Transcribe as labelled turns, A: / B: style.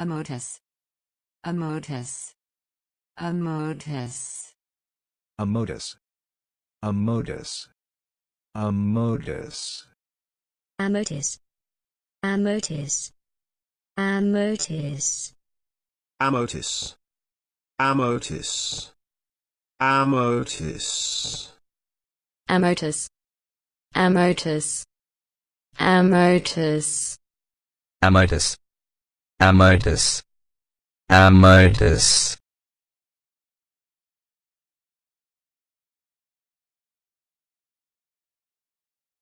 A: Emodus. Emodus. Emodus.
B: Emodus. Emodus.
C: Emodus.
D: Amotus.
E: Amotus.
C: Amotus. Amotus. Amotus.
E: Amotus. Amotus. Amotus. Amotus.
B: Amotus. Amortis. Amortis.